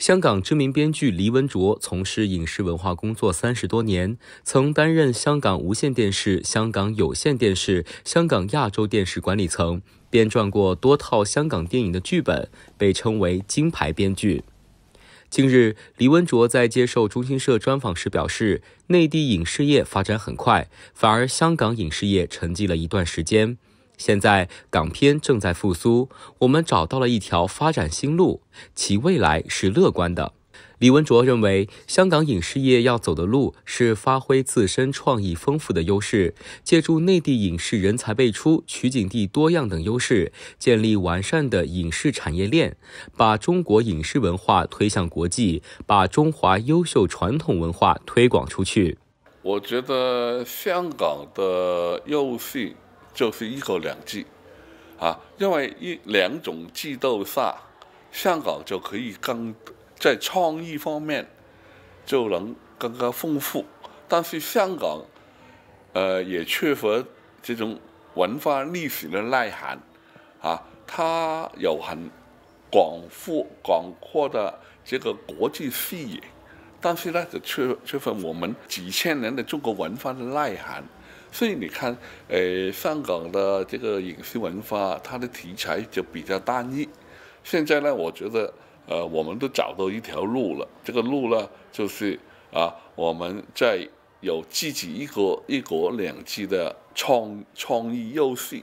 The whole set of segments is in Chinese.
香港知名编剧黎文卓从事影视文化工作三十多年，曾担任香港无线电视、香港有线电视、香港亚洲电视管理层，编撰过多套香港电影的剧本，被称为金牌编剧。近日，黎文卓在接受中新社专访时表示，内地影视业发展很快，反而香港影视业沉寂了一段时间。现在港片正在复苏，我们找到了一条发展新路，其未来是乐观的。李文卓认为，香港影视业要走的路是发挥自身创意丰富的优势，借助内地影视人才辈出、取景地多样等优势，建立完善的影视产业链，把中国影视文化推向国际，把中华优秀传统文化推广出去。我觉得香港的优势。就是一個两字，啊，因为一两种制度下，香港就可以更在创意方面就能更加丰富，但是香港，呃，也缺乏这种文化历史的内涵，啊，它有很广阔广阔的这个国际视野，但是呢，就缺缺乏我们几千年的中国文化的内涵。所以你看，诶，香港的这个影视文化，它的题材就比较单一。现在呢，我觉得，呃，我们都找到一条路了。这个路呢，就是啊，我们在有自己一国一国两制的创创意优势，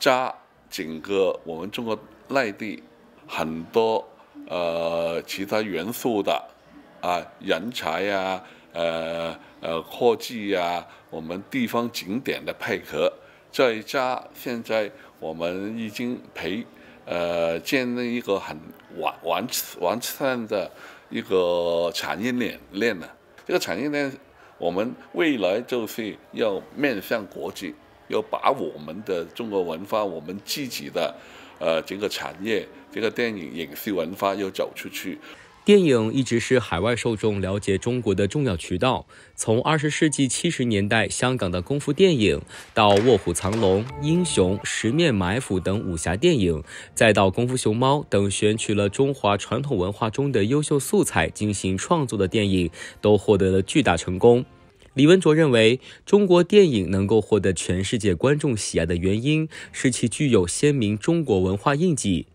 加整个我们中国内地很多呃其他元素的啊人才呀，呃。呃，科技呀，我们地方景点的配合，再加，现在我们已经培，呃，建立一个很完完完善的，一个产业链链了。这个产业链，我们未来就是要面向国际，要把我们的中国文化，我们自己的，呃，整个产业，这个电影影视文化，要走出去。电影一直是海外受众了解中国的重要渠道。从二十世纪七十年代香港的功夫电影，到《卧虎藏龙》《英雄》《十面埋伏》等武侠电影，再到《功夫熊猫》等选取了中华传统文化中的优秀素材进行创作的电影，都获得了巨大成功。李文卓认为，中国电影能够获得全世界观众喜爱的原因是其具有鲜明中国文化印记。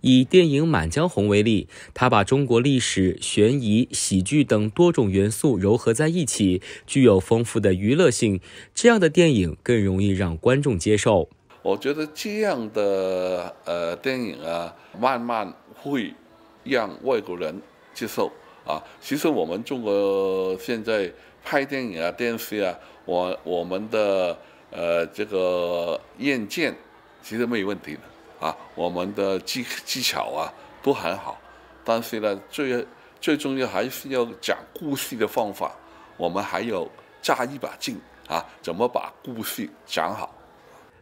以电影《满江红》为例，它把中国历史、悬疑、喜剧等多种元素糅合在一起，具有丰富的娱乐性。这样的电影更容易让观众接受。我觉得这样的呃电影啊，慢慢会让外国人接受啊。其实我们中国现在拍电影啊、电视啊，我我们的呃这个硬件其实没有问题的。啊，我们的技技巧啊都很好，但是呢，最最重要还是要讲故事的方法。我们还要加一把劲啊，怎么把故事讲好？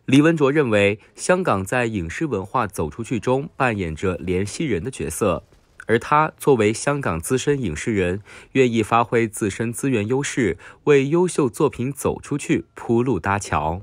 李文卓认为，香港在影视文化走出去中扮演着联系人的角色，而他作为香港资深影视人，愿意发挥自身资源优势，为优秀作品走出去铺路搭桥。